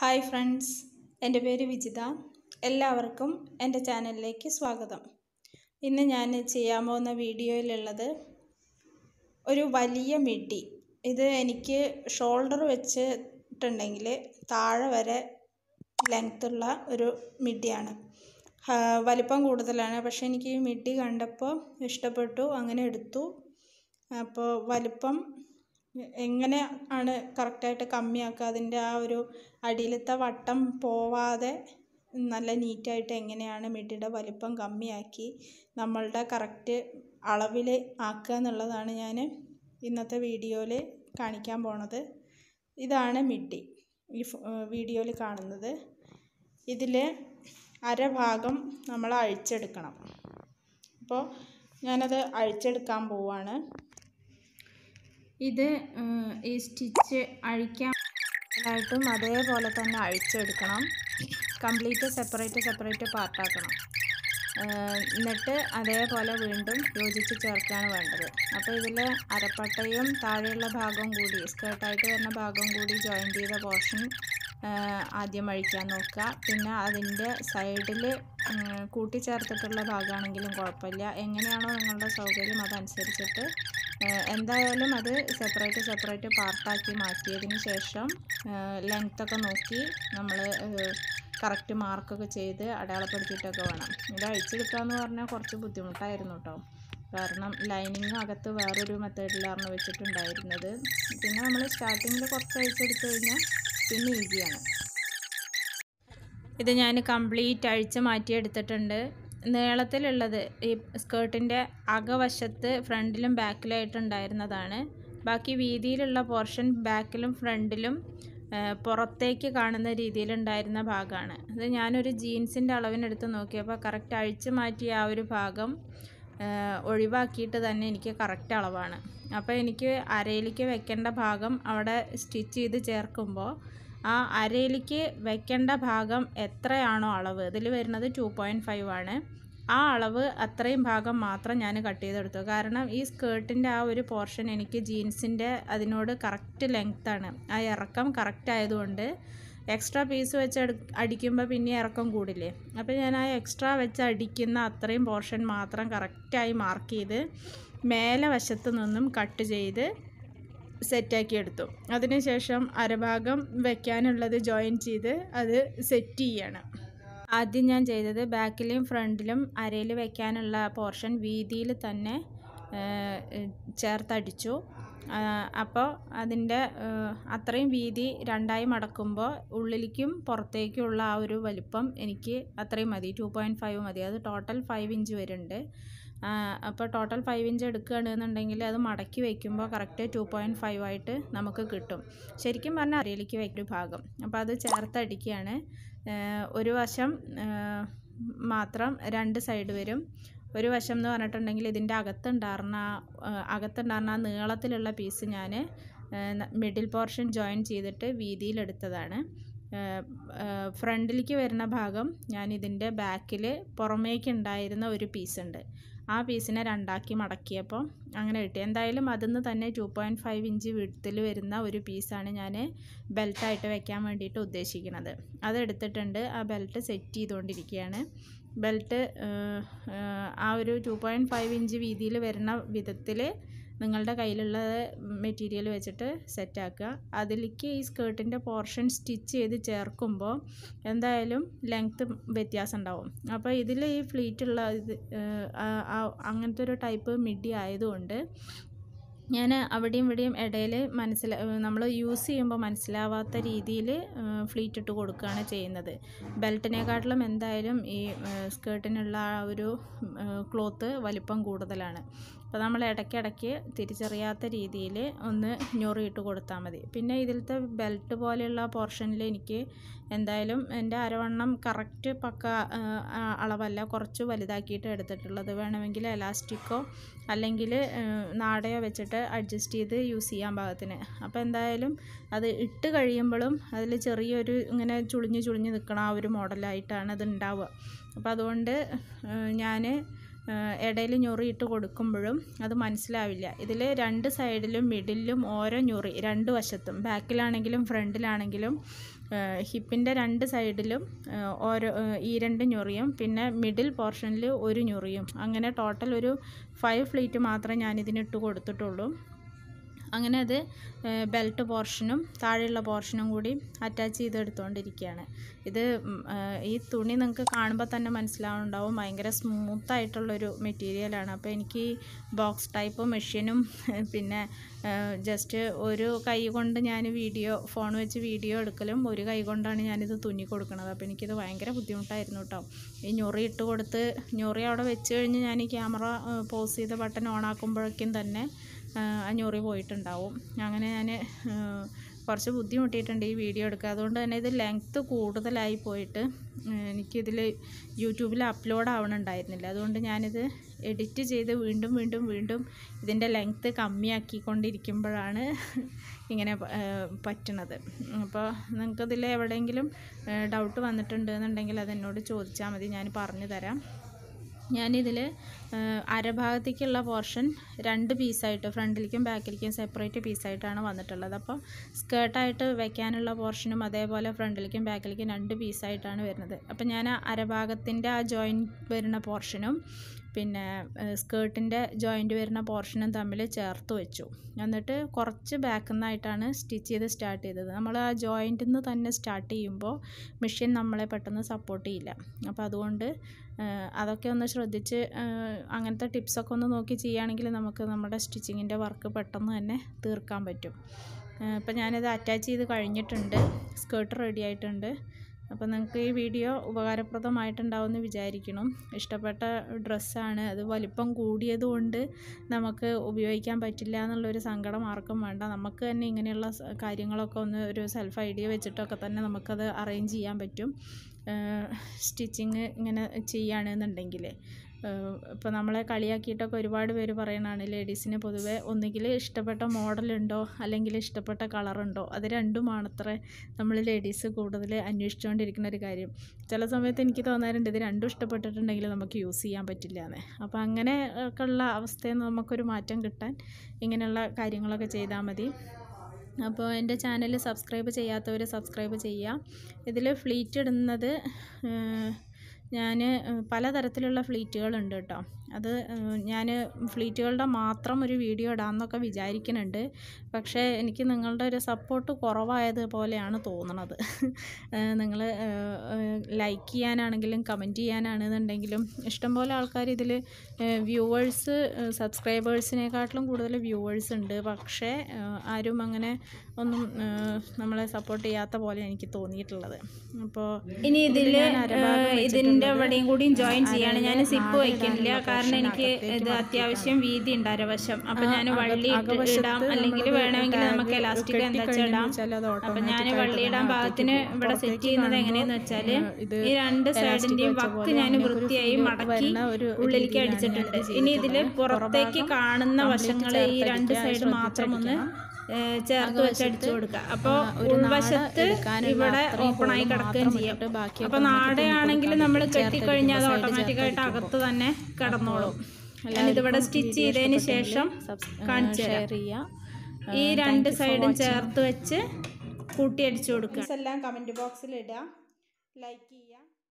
hi friends എൻ്റെ പേര് വിജിത എല്ലാവർക്കും എൻ്റെ ചാനലിലേക്ക് സ്വാഗതം ഇന്ന് ഞാൻ ചെയ്യാൻ പോകുന്ന വീഡിയോയിലുള്ളത് ഒരു വലിയ മിഡി ഇത് എനിക്ക് ഷോൾഡർ വെച്ചിട്ടുണ്ടെങ്കിൽ താഴെ വരെ ലെങ്ത്തുള്ള ഒരു മിഡിയാണ് വലിപ്പം കൂടുതലാണ് പക്ഷേ എനിക്ക് ഈ മിഡി കണ്ടപ്പോൾ ഇഷ്ടപ്പെട്ടു അങ്ങനെ എടുത്തു അപ്പോൾ വലിപ്പം എങ്ങനെ ആണ് കറക്റ്റായിട്ട് കമ്മിയാക്കുക അതിൻ്റെ ആ ഒരു അടിയിലത്തെ വട്ടം പോവാതെ നല്ല നീറ്റായിട്ട് എങ്ങനെയാണ് മിഡിയുടെ വലിപ്പം കമ്മിയാക്കി നമ്മളുടെ കറക്റ്റ് അളവിൽ ആക്കുക എന്നുള്ളതാണ് ഞാൻ ഇന്നത്തെ വീഡിയോയിൽ കാണിക്കാൻ പോണത് ഇതാണ് മിഡി ഈ വീഡിയോയിൽ കാണുന്നത് ഇതിൽ അരഭാഗം നമ്മൾ അഴിച്ചെടുക്കണം അപ്പോൾ ഞാനത് അഴിച്ചെടുക്കാൻ പോവാണ് ഇത് ഈ സ്റ്റിച്ച് അഴിക്കാനായിട്ടും അതേപോലെ തന്നെ അഴിച്ചെടുക്കണം കംപ്ലീറ്റ് സെപ്പറേറ്റ് സെപ്പറേറ്റ് പാർട്ടാക്കണം എന്നിട്ട് അതേപോലെ വീണ്ടും യോജിച്ച് ചേർക്കുകയാണ് വേണ്ടത് അപ്പോൾ ഇതിൽ അരപ്പട്ടയും താഴെയുള്ള ഭാഗവും കൂടി സ്കേർട്ടായിട്ട് വരുന്ന ഭാഗവും കൂടി ജോയിൻ ചെയ്ത പോർഷൻ ആദ്യം അഴിക്കാൻ നോക്കുക പിന്നെ അതിൻ്റെ സൈഡിൽ കൂട്ടിച്ചേർത്തിട്ടുള്ള ഭാഗമാണെങ്കിലും കുഴപ്പമില്ല എങ്ങനെയാണോ നിങ്ങളുടെ സൗകര്യം അതനുസരിച്ചിട്ട് എന്തായാലും അത് സെപ്പറേറ്റ് സെപ്പറേറ്റ് പാർട്ടാക്കി മാറ്റിയതിന് ശേഷം ലെങ്ത്തൊക്കെ നോക്കി നമ്മൾ കറക്റ്റ് മാർക്കൊക്കെ ചെയ്ത് അടയാളപ്പെടുത്തിയിട്ടൊക്കെ വേണം ഇത് അഴിച്ചെടുക്കാമെന്ന് പറഞ്ഞാൽ കുറച്ച് ബുദ്ധിമുട്ടായിരുന്നു കേട്ടോ കാരണം ലൈനിങ് അകത്ത് വേറൊരു മെത്തേഡിലാണ് വെച്ചിട്ടുണ്ടായിരുന്നത് പിന്നെ നമ്മൾ സ്റ്റാർട്ടിങ്ങിൽ കുറച്ച് അഴിച്ചെടുത്തു കഴിഞ്ഞാൽ പിന്നെ ഈസിയാണ് ഇത് ഞാൻ കംപ്ലീറ്റ് അഴിച്ച് മാറ്റിയെടുത്തിട്ടുണ്ട് നീളത്തിലുള്ളത് ഈ സ്കേർട്ടിൻ്റെ അകവശത്ത് ഫ്രണ്ടിലും ബാക്കിലായിട്ടുണ്ടായിരുന്നതാണ് ബാക്കി വീതിയിലുള്ള പോർഷൻ ബാക്കിലും ഫ്രണ്ടിലും പുറത്തേക്ക് കാണുന്ന രീതിയിലുണ്ടായിരുന്ന ഭാഗമാണ് അത് ഞാനൊരു ജീൻസിൻ്റെ അളവിനെടുത്ത് നോക്കിയപ്പോൾ കറക്റ്റ് അഴിച്ചു മാറ്റിയ ആ ഒരു ഭാഗം ഒഴിവാക്കിയിട്ട് തന്നെ എനിക്ക് കറക്റ്റ് അളവാണ് അപ്പോൾ എനിക്ക് അരയിലേക്ക് വെക്കേണ്ട ഭാഗം അവിടെ സ്റ്റിച്ച് ചെയ്ത് ചേർക്കുമ്പോൾ ആ അരയിലേക്ക് വെക്കേണ്ട ഭാഗം എത്രയാണോ അളവ് ഇതിൽ വരുന്നത് ടു പോയിൻറ്റ് ഫൈവ് ആണ് ആ അളവ് അത്രയും ഭാഗം മാത്രം ഞാൻ കട്ട് ചെയ്തെടുത്തു കാരണം ഈ സ്കേർട്ടിൻ്റെ ആ ഒരു പോർഷൻ എനിക്ക് ജീൻസിൻ്റെ അതിനോട് കറക്റ്റ് ലെങ്ത്താണ് ആ ഇറക്കം കറക്റ്റ് ആയതുകൊണ്ട് എക്സ്ട്രാ പീസ് വെച്ച് അടിക്കുമ്പോൾ പിന്നെ ഇറക്കം കൂടില്ലേ അപ്പോൾ ഞാൻ ആ എക്സ്ട്രാ വെച്ച് അടിക്കുന്ന അത്രയും പോർഷൻ മാത്രം കറക്റ്റായി മാർക്ക് ചെയ്ത് മേലെ വശത്തു നിന്നും കട്ട് ചെയ്ത് സെറ്റാക്കി എടുത്തു അതിനുശേഷം അരഭാഗം വെക്കാനുള്ളത് ജോയിൻ ചെയ്ത് അത് സെറ്റ് ചെയ്യണം ആദ്യം ഞാൻ ചെയ്തത് ബാക്കിലെയും ഫ്രണ്ടിലും അരയിൽ വയ്ക്കാനുള്ള പോർഷൻ വീതിയിൽ തന്നെ ചേർത്തടിച്ചു അപ്പോൾ അതിൻ്റെ അത്രയും വീതി രണ്ടായി മടക്കുമ്പോൾ ഉള്ളിലേക്കും പുറത്തേക്കുമുള്ള ആ ഒരു വലിപ്പം എനിക്ക് അത്രയും മതി ടു പോയിൻറ്റ് ഫൈവ് മതി അത് ടോട്ടൽ ഫൈവ് ഇഞ്ച് വരുന്നുണ്ട് അപ്പോൾ ടോട്ടൽ ഫൈവ് ഇഞ്ച് എടുക്കുകയാണെന്നുണ്ടെങ്കിൽ അത് മടക്കി വയ്ക്കുമ്പോൾ കറക്റ്റ് ടു പോയിൻറ്റ് ഫൈവ് ആയിട്ട് നമുക്ക് കിട്ടും ശരിക്കും പറഞ്ഞാൽ അരയിലേക്ക് വയ്ക്കൊരു ഭാഗം അപ്പോൾ അത് ചേർത്തടിക്കുകയാണ് ഒരു വശം മാത്രം രണ്ട് സൈഡ് വരും ഒരു വശം എന്ന് പറഞ്ഞിട്ടുണ്ടെങ്കിൽ ഇതിൻ്റെ അകത്തുണ്ടായിരുന്ന അകത്തുണ്ടായിരുന്ന നീളത്തിലുള്ള പീസ് ഞാൻ മിഡിൽ പോർഷൻ ജോയിൻ ചെയ്തിട്ട് വീതിയിലെടുത്തതാണ് ഫ്രണ്ടിലേക്ക് വരുന്ന ഭാഗം ഞാൻ ഇതിൻ്റെ ബാക്കിൽ പുറമേക്ക് ഉണ്ടായിരുന്ന ഒരു പീസുണ്ട് ആ പീസിനെ രണ്ടാക്കി മടക്കിയപ്പോൾ അങ്ങനെ കിട്ടി എന്തായാലും നിന്ന് തന്നെ ടു പോയിൻറ്റ് ഫൈവ് ഇഞ്ച് വീട്ടിൽ വരുന്ന ഒരു പീസാണ് ഞാൻ ബെൽറ്റായിട്ട് വെക്കാൻ വേണ്ടിയിട്ട് ഉദ്ദേശിക്കുന്നത് അതെടുത്തിട്ടുണ്ട് ആ ബെൽറ്റ് സെറ്റ് ചെയ്തുകൊണ്ടിരിക്കുകയാണ് ബെൽറ്റ് ആ ഒരു ടു പോയിൻറ്റ് ഫൈവ് ഇഞ്ച് വീതിയിൽ വരുന്ന വിധത്തിൽ നിങ്ങളുടെ കയ്യിലുള്ള മെറ്റീരിയൽ വെച്ചിട്ട് സെറ്റാക്കുക അതിലേക്ക് ഈ സ്കേർട്ടിൻ്റെ പോർഷൻ സ്റ്റിച്ച് ചെയ്ത് ചേർക്കുമ്പോൾ എന്തായാലും ലെങ്ത്ത് വ്യത്യാസം ഉണ്ടാവും അപ്പോൾ ഇതിൽ ഈ ഫ്ലീറ്റുള്ള ഇത് അങ്ങനത്തെ ഒരു ടൈപ്പ് മിഡി ആയതുകൊണ്ട് ഞാൻ അവിടെയും ഇവിടെയും ഇടയിൽ മനസ്സിലാ നമ്മൾ യൂസ് ചെയ്യുമ്പോൾ മനസ്സിലാവാത്ത രീതിയിൽ ഫ്ലീറ്റ് ഇട്ട് കൊടുക്കുകയാണ് ചെയ്യുന്നത് ബെൽറ്റിനെക്കാട്ടിലും എന്തായാലും ഈ സ്കേർട്ടിനുള്ള ആ ഒരു ക്ലോത്ത് വലിപ്പം കൂടുതലാണ് അപ്പോൾ നമ്മൾ ഇടയ്ക്കിടയ്ക്ക് തിരിച്ചറിയാത്ത രീതിയിൽ ഒന്ന് ഞൊറിയിട്ട് കൊടുത്താൽ മതി പിന്നെ ഇതിലത്തെ ബെൽറ്റ് പോലെയുള്ള പോർഷനിൽ എനിക്ക് എന്തായാലും എൻ്റെ അരവണ്ണം കറക്റ്റ് പക്ക അളവല്ല കുറച്ച് വലുതാക്കിയിട്ട് എടുത്തിട്ടുള്ളത് വേണമെങ്കിൽ എലാസ്റ്റിക്കോ അല്ലെങ്കിൽ നാടയോ വെച്ചിട്ട് അഡ്ജസ്റ്റ് ചെയ്ത് യൂസ് ചെയ്യാൻ പാകത്തിന് അപ്പോൾ എന്തായാലും അത് ഇട്ട് കഴിയുമ്പോഴും അതിൽ ചെറിയൊരു ഇങ്ങനെ ചുളിഞ്ഞ് ചുളിഞ്ഞ് നിൽക്കണ ആ ഒരു മോഡലായിട്ടാണ് അത് ഉണ്ടാവുക അപ്പോൾ അതുകൊണ്ട് ഞാൻ ഇടയിൽ ഞൊറി ഇട്ട് കൊടുക്കുമ്പോഴും അത് മനസ്സിലാവില്ല ഇതിൽ രണ്ട് സൈഡിലും മിഡിലും ഓരോ ഞൊറി രണ്ട് വശത്തും ബാക്കിലാണെങ്കിലും ഫ്രണ്ടിലാണെങ്കിലും ഹിപ്പിൻ്റെ രണ്ട് സൈഡിലും ഓരോ ഈ രണ്ട് ഞൊറിയും പിന്നെ മിഡിൽ പോർഷനിൽ ഒരു ഞൊറിയും അങ്ങനെ ടോട്ടൽ ഒരു ഫൈവ് ഫ്ലീറ്റ് മാത്രമേ ഞാനിതിന് ഇട്ട് കൊടുത്തിട്ടുള്ളൂ അങ്ങനെ അത് ബെൽറ്റ് പോർഷനും താഴെയുള്ള പോർഷനും കൂടി അറ്റാച്ച് ചെയ്തെടുത്തുകൊണ്ടിരിക്കുകയാണ് ഇത് ഈ തുണി നിങ്ങൾക്ക് കാണുമ്പോൾ തന്നെ മനസ്സിലാവുന്നുണ്ടാവും ഭയങ്കര സ്മൂത്തായിട്ടുള്ളൊരു മെറ്റീരിയലാണ് അപ്പോൾ എനിക്ക് ഈ ബോക്സ് ടൈപ്പ് മെഷീനും പിന്നെ ജസ്റ്റ് ഒരു കൈ കൊണ്ട് ഞാൻ വീഡിയോ ഫോൺ വെച്ച് വീഡിയോ എടുക്കലും ഒരു കൈ കൊണ്ടാണ് ഞാനിത് തുന്നി കൊടുക്കുന്നത് അപ്പോൾ എനിക്കിത് ഭയങ്കര ബുദ്ധിമുട്ടായിരുന്നു കേട്ടോ ഈ ഞൊറി ഇട്ട് കൊടുത്ത് ഞൊറി അവിടെ വെച്ച് കഴിഞ്ഞ് ഞാൻ ഈ ക്യാമറ പോസ് ചെയ്ത് ബട്ടൺ ഓൺ ആക്കുമ്പോഴേക്കും തന്നെ അഞ്ഞൂറിൽ പോയിട്ടുണ്ടാവും അങ്ങനെ ഞാൻ കുറച്ച് ബുദ്ധിമുട്ടിയിട്ടുണ്ട് ഈ വീഡിയോ എടുക്കുക അതുകൊണ്ട് തന്നെ ഇത് ലെങ്ത്ത് കൂടുതലായി പോയിട്ട് എനിക്കിതിൽ യൂട്യൂബിൽ അപ്ലോഡ് ആവണുണ്ടായിരുന്നില്ല അതുകൊണ്ട് ഞാനിത് എഡിറ്റ് ചെയ്ത് വീണ്ടും വീണ്ടും വീണ്ടും ഇതിൻ്റെ ലെങ്ത്ത് കമ്മിയാക്കിക്കൊണ്ടിരിക്കുമ്പോഴാണ് ഇങ്ങനെ പറ്റണത് അപ്പോൾ നിങ്ങൾക്കിതിൽ എവിടെയെങ്കിലും ഡൗട്ട് വന്നിട്ടുണ്ടെന്നുണ്ടെങ്കിൽ അതെന്നോട് ചോദിച്ചാൽ മതി ഞാൻ പറഞ്ഞു തരാം ഞാനിതിൽ അരഭാഗത്തേക്കുള്ള പോർഷൻ രണ്ട് പീസായിട്ട് ഫ്രണ്ടിലേക്കും ബാക്കിലേക്കും സെപ്പറേറ്റ് പീസായിട്ടാണ് വന്നിട്ടുള്ളത് അപ്പോൾ സ്കേർട്ടായിട്ട് വെക്കാനുള്ള പോർഷനും അതേപോലെ ഫ്രണ്ടിലേക്കും ബാക്കിലേക്കും രണ്ട് പീസായിട്ടാണ് വരുന്നത് അപ്പോൾ ഞാൻ അരഭാഗത്തിൻ്റെ ആ ജോയിൻ വരുന്ന പോർഷനും പിന്നെ സ്കേർട്ടിൻ്റെ ജോയിൻറ്റ് വരുന്ന പോർഷനും തമ്മിൽ ചേർത്ത് വെച്ചു എന്നിട്ട് കുറച്ച് ബാക്കിൽ നിന്നായിട്ടാണ് സ്റ്റിച്ച് ചെയ്ത് സ്റ്റാർട്ട് ചെയ്തത് നമ്മൾ ആ ജോയിൻറ്റിൽ നിന്ന് തന്നെ സ്റ്റാർട്ട് ചെയ്യുമ്പോൾ മെഷീൻ നമ്മളെ പെട്ടെന്ന് സപ്പോർട്ട് ചെയ്യില്ല അപ്പോൾ അതുകൊണ്ട് അതൊക്കെ ഒന്ന് ശ്രദ്ധിച്ച് അങ്ങനത്തെ ടിപ്സൊക്കെ ഒന്ന് നോക്കി ചെയ്യുകയാണെങ്കിൽ നമുക്ക് നമ്മുടെ സ്റ്റിച്ചിങ്ങിൻ്റെ വർക്ക് പെട്ടെന്ന് തന്നെ തീർക്കാൻ പറ്റും ഇപ്പം ഞാനിത് അറ്റാച്ച് ചെയ്ത് കഴിഞ്ഞിട്ടുണ്ട് സ്കേർട്ട് റെഡി ആയിട്ടുണ്ട് അപ്പോൾ നിങ്ങൾക്ക് ഈ വീഡിയോ ഉപകാരപ്രദമായിട്ടുണ്ടാവുമെന്ന് വിചാരിക്കണം ഇഷ്ടപ്പെട്ട ഡ്രസ്സാണ് അത് വലിപ്പം കൂടിയതുകൊണ്ട് നമുക്ക് ഉപയോഗിക്കാൻ പറ്റില്ല എന്നുള്ളൊരു സങ്കടം ആർക്കും വേണ്ട നമുക്ക് തന്നെ ഇങ്ങനെയുള്ള കാര്യങ്ങളൊക്കെ ഒന്ന് ഒരു സെൽഫ് ഐഡിയ വെച്ചിട്ടൊക്കെ തന്നെ നമുക്കത് അറേഞ്ച് ചെയ്യാൻ പറ്റും സ്റ്റിച്ചിങ് ഇങ്ങനെ ചെയ്യുകയാണെന്നുണ്ടെങ്കിൽ ഇപ്പോൾ നമ്മളെ കളിയാക്കിയിട്ടൊക്കെ ഒരുപാട് പേര് പറയണതാണ് ലേഡീസിന് പൊതുവെ ഒന്നുകിൽ ഇഷ്ടപ്പെട്ട മോഡലുണ്ടോ അല്ലെങ്കിൽ ഇഷ്ടപ്പെട്ട കളറുണ്ടോ അത് രണ്ടുമാണ് അത്ര നമ്മൾ ലേഡീസ് കൂടുതൽ അന്വേഷിച്ചുകൊണ്ടിരിക്കുന്ന ഒരു കാര്യം ചില സമയത്ത് എനിക്ക് തോന്നാറുണ്ട് ഇത് രണ്ടും ഇഷ്ടപ്പെട്ടിട്ടുണ്ടെങ്കിൽ നമുക്ക് യൂസ് ചെയ്യാൻ പറ്റില്ല എന്ന് അപ്പോൾ അങ്ങനെ ഉള്ള അവസ്ഥയിൽ നിന്ന് നമുക്കൊരു മാറ്റം കിട്ടാൻ ഇങ്ങനെയുള്ള കാര്യങ്ങളൊക്കെ ചെയ്താൽ മതി അപ്പോൾ എൻ്റെ ചാനൽ സബ്സ്ക്രൈബ് ചെയ്യാത്തവർ സബ്സ്ക്രൈബ് ചെയ്യുക ഇതിൽ ഫ്ലീറ്റ് ഇടുന്നത് ഞാൻ പലതരത്തിലുള്ള ഫ്ലീറ്റുകളുണ്ട് കേട്ടോ അത് ഞാൻ ഫ്ലീറ്റുകളുടെ മാത്രം ഒരു വീഡിയോ ഇടാമെന്നൊക്കെ വിചാരിക്കുന്നുണ്ട് പക്ഷേ എനിക്ക് നിങ്ങളുടെ ഒരു സപ്പോർട്ട് പോലെയാണ് തോന്നണത് നിങ്ങൾ ലൈക്ക് ചെയ്യാനാണെങ്കിലും കമൻറ്റ് ചെയ്യാനാണെന്നുണ്ടെങ്കിലും ഇഷ്ടംപോലെ ആൾക്കാർ ഇതിൽ വ്യൂവേഴ്സ് സബ്സ്ക്രൈബേഴ്സിനെക്കാട്ടിലും കൂടുതൽ വ്യൂവേഴ്സ് ഉണ്ട് പക്ഷേ ആരും അങ്ങനെ ഒന്നും നമ്മളെ സപ്പോർട്ട് ചെയ്യാത്ത പോലെ എനിക്ക് തോന്നിയിട്ടുള്ളത് അപ്പോൾ ഇനി ഇതിൽ ഇതിന് ഇതിൻ്റെ അവിടെയും കൂടി ജോയിൻ ചെയ്യാണ് ഞാൻ സിപ്പ് വയ്ക്കുന്നില്ല കാരണം എനിക്ക് ഇത് അത്യാവശ്യം വീതി ഉണ്ട് അരവശം അപ്പം ഞാൻ വള്ളി ഇടാം അല്ലെങ്കിൽ വേണമെങ്കിൽ നമുക്ക് എലാസ്റ്റിക് എന്താ വെച്ചാൽ ഇടാം അപ്പം ഞാൻ വള്ളി ഇടാൻ ഭാഗത്തിന് ഇവിടെ സെറ്റ് ചെയ്യുന്നത് എങ്ങനെയെന്ന് വെച്ചാൽ ഈ രണ്ട് സൈഡിൻ്റെയും വക്ക് ഞാൻ വൃത്തിയായി മടക്കി ഉള്ളിലേക്ക് അടിച്ചിട്ടുണ്ട് ഇനി ഇതിൽ പുറത്തേക്ക് കാണുന്ന വശങ്ങൾ ഈ രണ്ട് സൈഡ് മാത്രം ഒന്ന് ചേർത്ത് വെച്ച് അടിച്ചു കൊടുക്കുക അപ്പോൾ ഉൾവശത്ത് ഇവിടെ ഓപ്പൺ ആയി കിടക്കുകയും ചെയ്യും അപ്പോൾ നാടയാണെങ്കിൽ നമ്മൾ കെട്ടിക്കഴിഞ്ഞാൽ അത് ഓട്ടോമാറ്റിക്കായിട്ട് അകത്ത് തന്നെ കിടന്നോളും ഇതിവിടെ സ്റ്റിച്ച് ചെയ്തതിന് ശേഷം കാണിച്ചു ഈ രണ്ട് സൈഡും ചേർത്ത് വെച്ച് കൂട്ടി അടിച്ചു കൊടുക്കുക എല്ലാം കമന്റ് ബോക്സിൽ ഇടാം ലൈക്ക് ചെയ്യുക